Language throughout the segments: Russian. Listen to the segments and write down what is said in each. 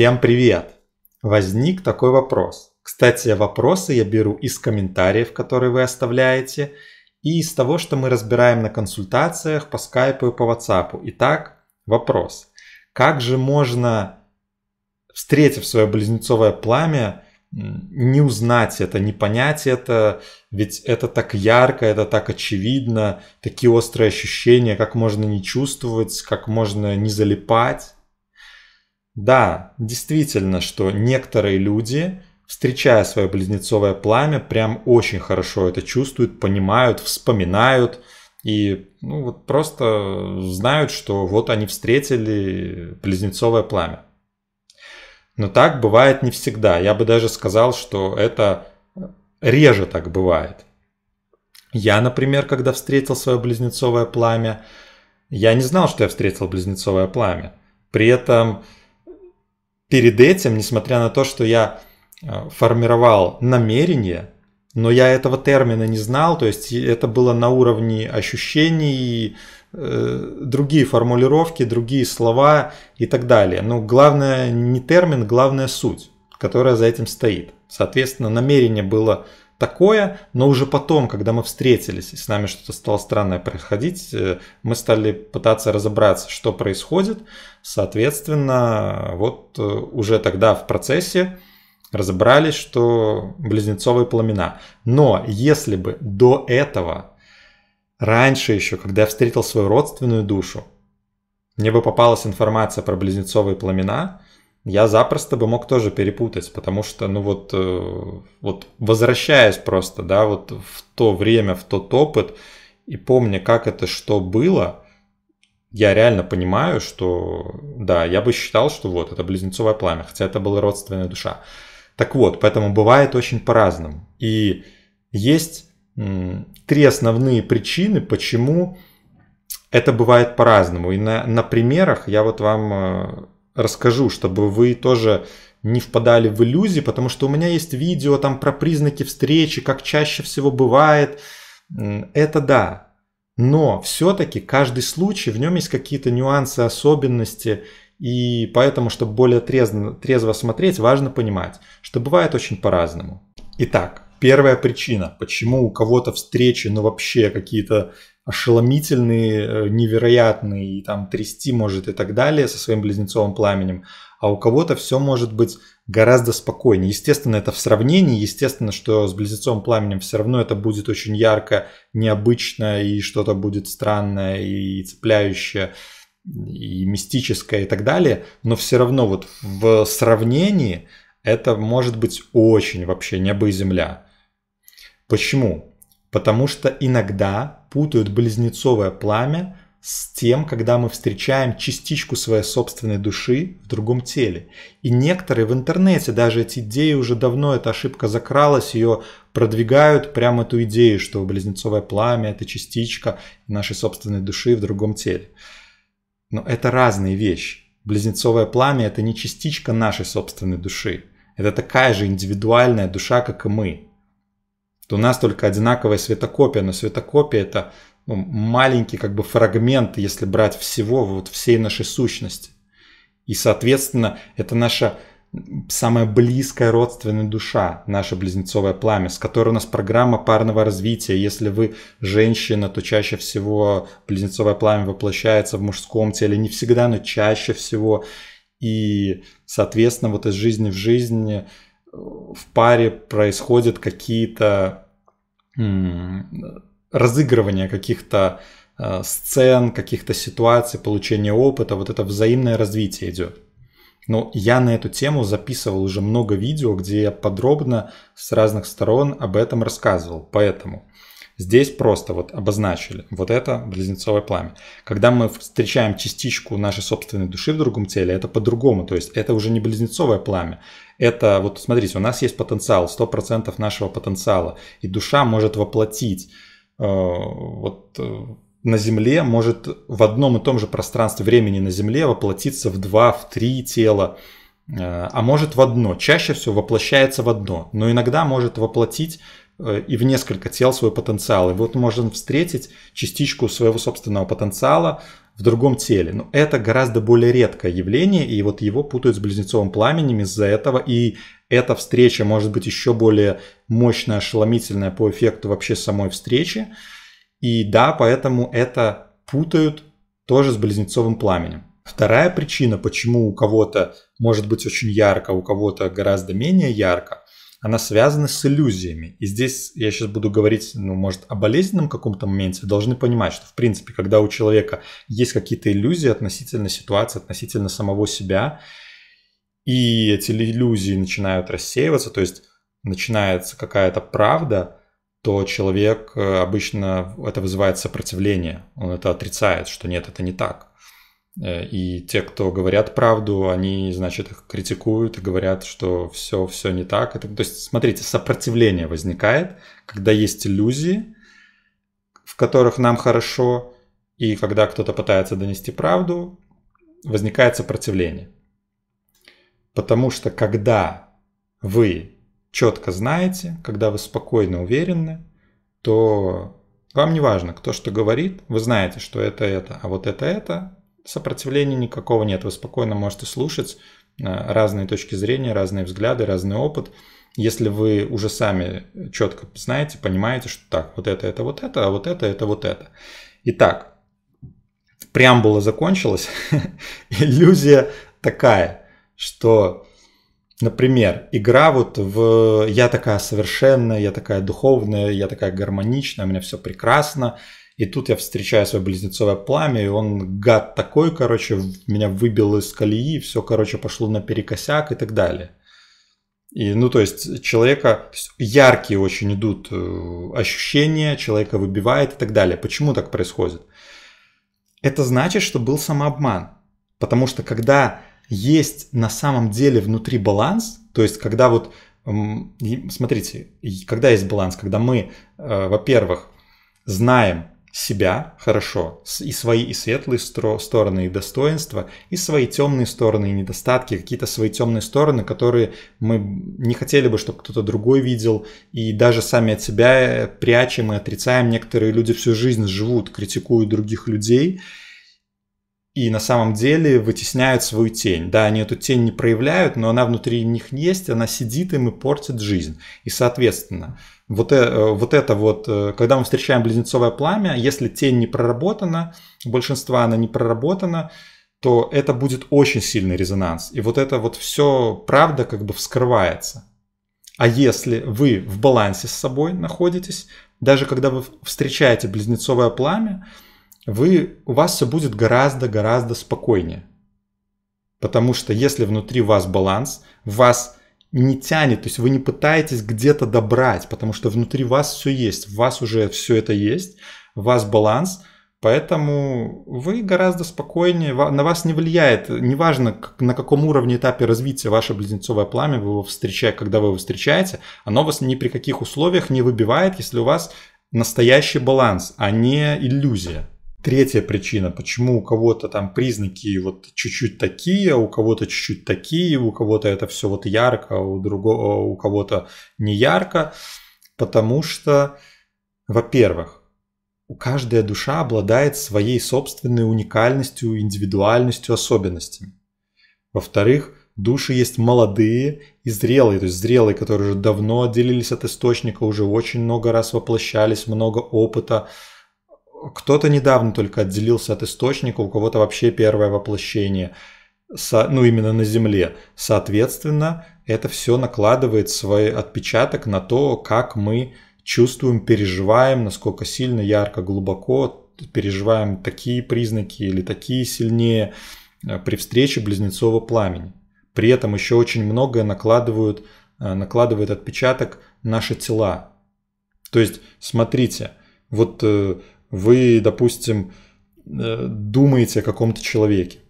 Всем привет! Возник такой вопрос. Кстати, вопросы я беру из комментариев, которые вы оставляете, и из того, что мы разбираем на консультациях по скайпу и по ватсапу. Итак, вопрос. Как же можно, встретив свое близнецовое пламя, не узнать это, не понять это, ведь это так ярко, это так очевидно, такие острые ощущения, как можно не чувствовать, как можно не залипать. Да, действительно, что некоторые люди, встречая свое близнецовое пламя, прям очень хорошо это чувствуют, понимают, вспоминают и ну, вот просто знают, что вот они встретили близнецовое пламя. Но так бывает не всегда. Я бы даже сказал, что это э, реже так бывает. Я, например, когда встретил свое близнецовое пламя, я не знал, что я встретил близнецовое пламя. При этом перед этим, несмотря на то, что я э, формировал намерение, но я этого термина не знал, то есть это было на уровне ощущений, э, другие формулировки, другие слова и так далее. Но главное не термин, главное суть, которая за этим стоит. Соответственно, намерение было такое, но уже потом, когда мы встретились и с нами что-то стало странное происходить, э, мы стали пытаться разобраться, что происходит. Соответственно, вот э, уже тогда в процессе разобрались, что близнецовые пламена. Но если бы до этого, раньше еще, когда я встретил свою родственную душу, мне бы попалась информация про близнецовые пламена, я запросто бы мог тоже перепутать, потому что, ну вот, э, вот возвращаясь просто, да, вот в то время, в тот опыт, и помня, как это что было, я реально понимаю, что, да, я бы считал, что вот, это близнецовое пламя, хотя это была родственная душа. Так вот, поэтому бывает очень по-разному. И есть три основные причины, почему это бывает по-разному. И на, на примерах я вот вам э, расскажу, чтобы вы тоже не впадали в иллюзии, потому что у меня есть видео там про признаки встречи, как чаще всего бывает. Это да. Но все-таки каждый случай, в нем есть какие-то нюансы, особенности, и поэтому, чтобы более трезво, трезво смотреть, важно понимать, что бывает очень по-разному. Итак, Первая причина, почему у кого-то встречи, ну вообще какие-то ошеломительные, э, невероятные, и там трясти может и так далее со своим близнецовым пламенем, а у кого-то все может быть гораздо спокойнее. Естественно, это в сравнении, естественно, что с близнецовым пламенем все равно это будет очень ярко, необычно и что-то будет странное и цепляющее и мистическое и так далее, но все равно вот в сравнении это может быть очень вообще небо и земля. Почему? Потому что иногда путают близнецовое пламя с тем, когда мы встречаем частичку своей собственной души в другом теле. И некоторые в интернете даже эти идеи уже давно, эта ошибка закралась, ее продвигают прямо эту идею, что близнецовое пламя – это частичка нашей собственной души в другом теле. Но это разные вещи. Близнецовое пламя – это не частичка нашей собственной души. Это такая же индивидуальная душа, как и мы что у нас только одинаковая светокопия, но светокопия это ну, маленький как бы фрагмент, если брать всего, вот всей нашей сущности. И, соответственно, это наша самая близкая родственная душа, наше близнецовое пламя, с которой у нас программа парного развития. Если вы женщина, то чаще всего близнецовое пламя воплощается в мужском теле. Не всегда, но чаще всего. И, соответственно, вот из жизни в жизнь в паре происходят какие-то разыгрывания каких-то э, сцен, каких-то ситуаций, получения опыта, вот это взаимное развитие идет. Но я на эту тему записывал уже много видео, где я подробно с разных сторон об этом рассказывал. Поэтому Здесь просто вот обозначили, вот это близнецовое пламя. Когда мы встречаем частичку нашей собственной души в другом теле, это по-другому, то есть это уже не близнецовое пламя, это вот смотрите, у нас есть потенциал, 100% нашего потенциала, и душа может воплотить э, вот э, на Земле может в одном и том же пространстве времени на Земле воплотиться в два, в три тела, э, а может в одно. Чаще всего воплощается в одно, но иногда может воплотить Э, и в несколько тел свой потенциал. И вот можно встретить частичку своего собственного потенциала в другом теле. Но это гораздо более редкое явление, и вот его путают с близнецовым пламенем из-за этого. И эта встреча может быть еще более мощная, ошеломительная по эффекту вообще самой встречи. И да, поэтому это путают тоже с близнецовым пламенем. Вторая причина, почему у кого-то может быть очень ярко, а у кого-то гораздо менее ярко, она связана с иллюзиями. И здесь я сейчас буду говорить, ну, может, о болезненном каком-то моменте. Должны понимать, что, в принципе, когда у человека есть какие-то иллюзии относительно ситуации, относительно самого себя, и эти иллюзии начинают рассеиваться, то есть начинается какая-то правда, то человек э, обычно это вызывает сопротивление, он это отрицает, что нет, это не так. Э, и те, кто говорят правду, они, значит, их критикуют и говорят, что все, все не так. Это, то есть, смотрите, сопротивление возникает, когда есть иллюзии, в которых нам хорошо, и когда кто-то пытается донести правду, возникает сопротивление. Потому что когда вы четко знаете, когда вы спокойно уверены, то вам не важно, кто что говорит, вы знаете, что это это, а вот это это, сопротивления никакого нет. Вы спокойно можете слушать э, разные точки зрения, разные взгляды, разный опыт. Если вы уже сами четко знаете, понимаете, что так, вот это, это, вот это, а вот это, это, вот это. Итак, преамбула закончилась. Иллюзия такая, что, например, игра вот в «я такая совершенная, я такая духовная, я такая гармоничная, у меня все прекрасно», и тут я встречаю свое близнецовое пламя, и он гад такой, короче, меня выбил из колеи, все, короче, пошло наперекосяк и так далее. И, ну, то есть человека, яркие очень идут э, ощущения, человека выбивает и так далее. Почему так происходит? Это значит, что был самообман. Потому что когда есть на самом деле внутри баланс, то есть когда вот, смотрите, когда есть баланс, когда мы, э, во-первых, знаем, себя хорошо, и свои и светлые стороны, и достоинства, и свои темные стороны, и недостатки, какие-то свои темные стороны, которые мы не хотели бы, чтобы кто-то другой видел, и даже сами от себя э, прячем и отрицаем. Некоторые люди всю жизнь живут, критикуют других людей, и на самом деле вытесняют свою тень. Да, они эту тень не проявляют, но она внутри них есть, она сидит им и портит жизнь. И, соответственно, вот, э, вот это вот, э, когда мы встречаем близнецовое пламя, если тень не проработана, большинство она не проработана, то это будет очень сильный резонанс. И вот это вот все правда как бы вскрывается. А если вы в балансе с собой находитесь, даже когда вы встречаете близнецовое пламя, вы, у вас все будет гораздо-гораздо спокойнее. Потому что если внутри вас баланс, вас не тянет, то есть вы не пытаетесь где-то добрать, потому что внутри вас все есть, в вас уже все это есть, у вас баланс, поэтому вы гораздо спокойнее, на вас не влияет, неважно на каком уровне этапе развития ваше близнецовое пламя, вы его встречаете, когда вы его встречаете, оно вас ни при каких условиях не выбивает, если у вас настоящий баланс, а не иллюзия. Третья причина, почему у кого-то там признаки вот чуть-чуть такие, у кого-то чуть-чуть такие, у кого-то это все вот ярко, у другого, э, у кого-то не ярко, потому что, во-первых, у каждая душа обладает своей собственной уникальностью, индивидуальностью, особенностями. Во-вторых, души есть молодые и зрелые, то есть зрелые, которые уже давно отделились от источника, уже очень много раз воплощались, много опыта, кто-то недавно только отделился от источника, у кого-то вообще первое воплощение, со, ну именно на Земле. Соответственно, это все накладывает свой отпечаток на то, как мы чувствуем, переживаем, насколько сильно, ярко, глубоко переживаем такие признаки или такие сильнее э, при встрече близнецового пламени. При этом еще очень многое накладывают, э, накладывает отпечаток наши тела. То есть, смотрите, вот э, вы, допустим, э, думаете о каком-то человеке,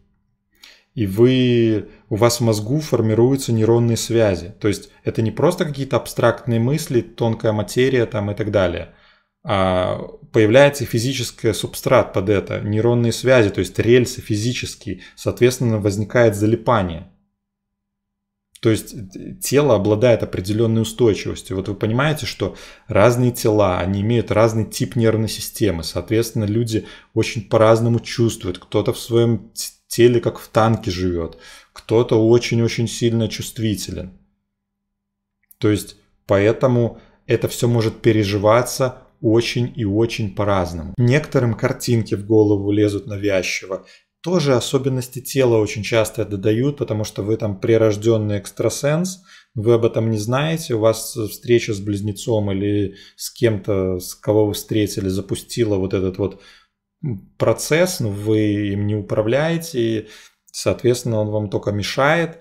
и вы, у вас в мозгу формируются нейронные связи. То есть это не просто какие-то абстрактные мысли, тонкая материя там и так далее, а появляется физический субстрат под это, нейронные связи, то есть рельсы физические, соответственно, возникает залипание – то есть тело обладает определенной устойчивостью. Вот вы понимаете, что разные тела, они имеют разный тип нервной системы. Соответственно, люди очень по-разному чувствуют. Кто-то в своем теле как в танке живет, кто-то очень-очень сильно чувствителен. То есть поэтому это все может переживаться очень и очень по-разному. Некоторым картинки в голову лезут навязчиво, тоже особенности тела очень часто это потому что вы там прирожденный экстрасенс, вы об этом не знаете, у вас встреча с близнецом или с кем-то, с кого вы встретили, запустила вот этот вот процесс, но ну, вы им не управляете, и, соответственно, он вам только мешает.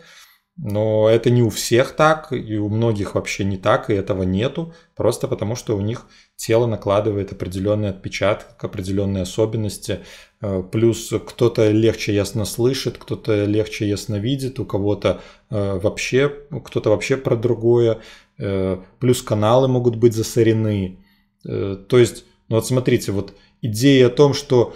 Но это не у всех так, и у многих вообще не так, и этого нету, просто потому что у них тело накладывает определенный отпечаток, определенные особенности. Э, плюс кто-то легче ясно слышит, кто-то легче ясно видит, у кого-то э, вообще, кто-то вообще про другое. Э, плюс каналы могут быть засорены. То есть, ну вот смотрите, вот идея о том, что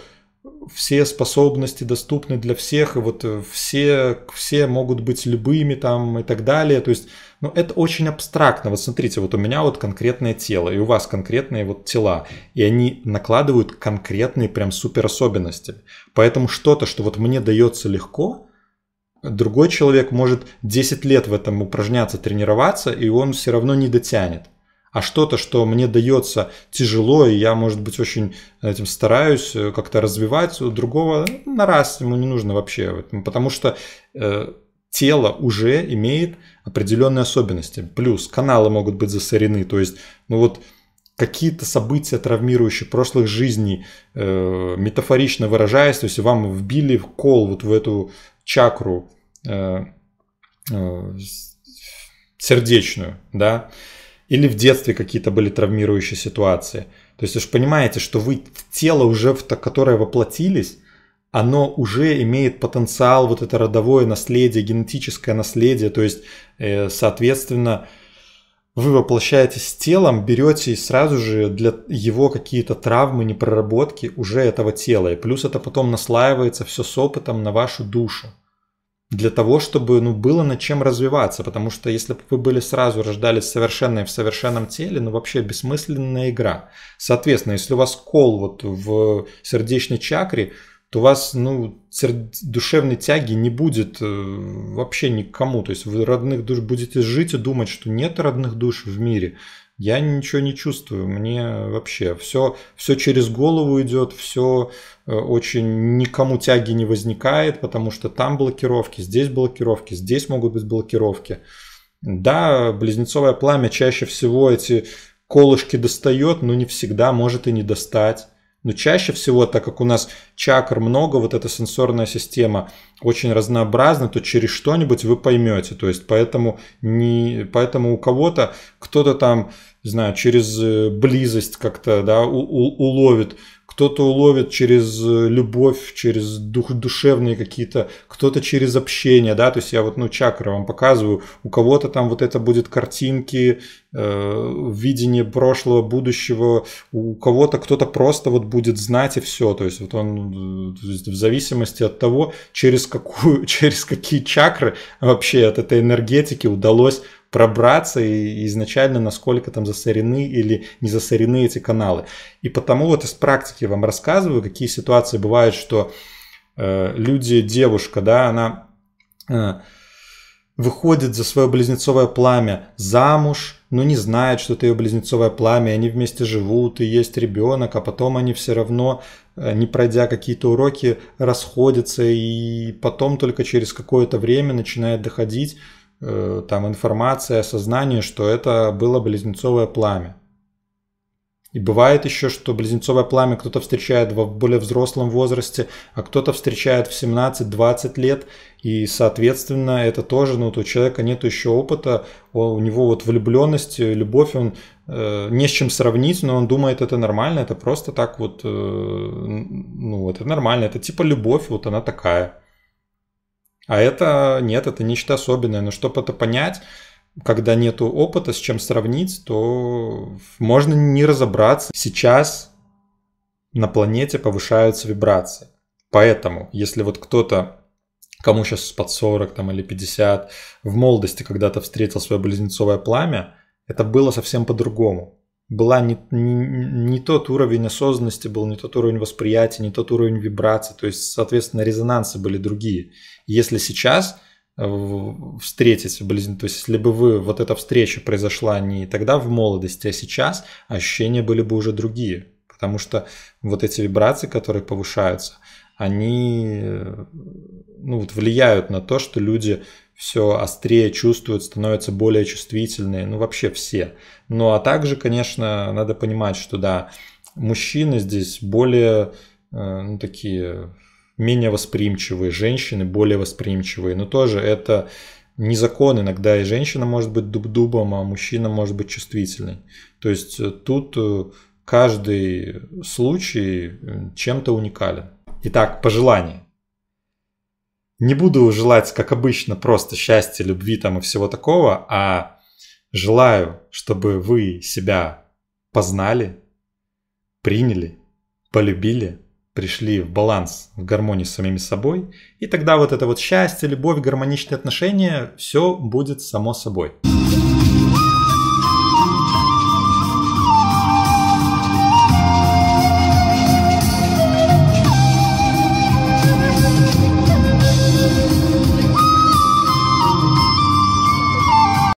все способности доступны для всех, и вот э, все, все могут быть любыми там и так далее. То есть, ну, это очень абстрактно. Вот смотрите, вот у меня вот конкретное тело, и у вас конкретные вот тела, и они накладывают конкретные прям супер особенности. Поэтому что-то, что вот мне дается легко, другой человек может 10 лет в этом упражняться, тренироваться, и он все равно не дотянет а что-то, что мне дается тяжело, и я, может быть, очень этим стараюсь э, как-то развивать, у другого ну, на раз ему не нужно вообще, ну, потому что э, тело уже имеет определенные особенности. Плюс каналы могут быть засорены, то есть, ну вот какие-то события, травмирующие прошлых жизней, э, метафорично выражаясь, то есть вам вбили в кол вот в эту чакру э, э, сердечную, да, э, или в детстве какие-то были травмирующие ситуации. То есть вы же понимаете, что вы тело уже, в которое воплотились, оно уже имеет потенциал, вот это родовое наследие, генетическое наследие. То есть, э, соответственно, вы воплощаетесь с телом, берете и сразу же для его какие-то травмы, непроработки уже этого тела. И плюс это потом наслаивается все с опытом на вашу душу для того, чтобы ну, было над чем развиваться, потому что если бы вы были сразу рождались совершенные в совершенном теле, ну вообще бессмысленная игра. Соответственно, если у вас кол вот в сердечной чакре, то у вас ну, душевной тяги не будет э, вообще никому. То есть вы родных душ будете жить и думать, что нет родных душ в мире я ничего не чувствую, мне вообще все, все через голову идет, все э, очень никому тяги не возникает, потому что там блокировки, здесь блокировки, здесь могут быть блокировки. Да, близнецовое пламя чаще всего эти колышки достает, но не всегда может и не достать. Но чаще всего, так как у нас чакр много, вот эта сенсорная система очень разнообразна, то через что-нибудь вы поймете. То есть поэтому, не, поэтому у кого-то кто-то там, не знаю, через э, близость как-то да, у, у, уловит кто-то уловит через э, любовь, через дух, душевные какие-то, кто-то через общение, да, то есть я вот, ну, чакры вам показываю, у кого-то там вот это будет картинки, э, видение прошлого, будущего, у кого-то кто-то просто вот будет знать и все, то есть вот он э, есть в зависимости от того, через какую, через какие чакры вообще от этой энергетики удалось пробраться и изначально, насколько там засорены или не засорены эти каналы. И потому вот из практики вам рассказываю, какие ситуации бывают, что э, люди, девушка, да, она э, выходит за свое близнецовое пламя замуж, но не знает, что это ее близнецовое пламя, они вместе живут, и есть ребенок, а потом они все равно, э, не пройдя какие-то уроки, расходятся, и потом только через какое-то время начинает доходить, Э, там информация, осознание, что это было близнецовое пламя. И бывает еще, что близнецовое пламя кто-то встречает в более взрослом возрасте, а кто-то встречает в 17-20 лет, и, соответственно, это тоже, ну, вот у человека нет еще опыта, у него вот влюбленность, э, любовь, он э, не с чем сравнить, но он думает, это нормально, это просто так вот, э, ну, это нормально, это типа любовь, вот она такая – а это, нет, это нечто особенное. Но чтобы это понять, когда нет опыта, с чем сравнить, то можно не разобраться. Сейчас на планете повышаются вибрации. Поэтому, если вот кто-то, кому сейчас под 40 там, или 50, в молодости когда-то встретил свое близнецовое пламя, это было совсем по-другому была не, не, не тот уровень осознанности был, не тот уровень восприятия, не тот уровень вибрации, то есть, соответственно, резонансы были другие. Если сейчас э, встретить близнецов, то есть если бы вы, вот эта встреча произошла не тогда в молодости, а сейчас, ощущения были бы уже другие, потому что вот эти вибрации, которые повышаются – они ну, вот влияют на то, что люди все острее чувствуют, становятся более чувствительные, ну вообще все. Ну а также, конечно, надо понимать, что да, мужчины здесь более э, ну, такие менее восприимчивые, женщины более восприимчивые, но тоже это не закон, иногда и женщина может быть дуб-дубом, а мужчина может быть чувствительный. То есть э, тут э, каждый случай чем-то уникален. Итак, пожелание. Не буду желать, как обычно, просто счастья, любви там и всего такого, а желаю, чтобы вы себя познали, приняли, полюбили, пришли в баланс, в гармонию с самими собой, и тогда вот это вот счастье, любовь, гармоничные отношения, все будет само собой.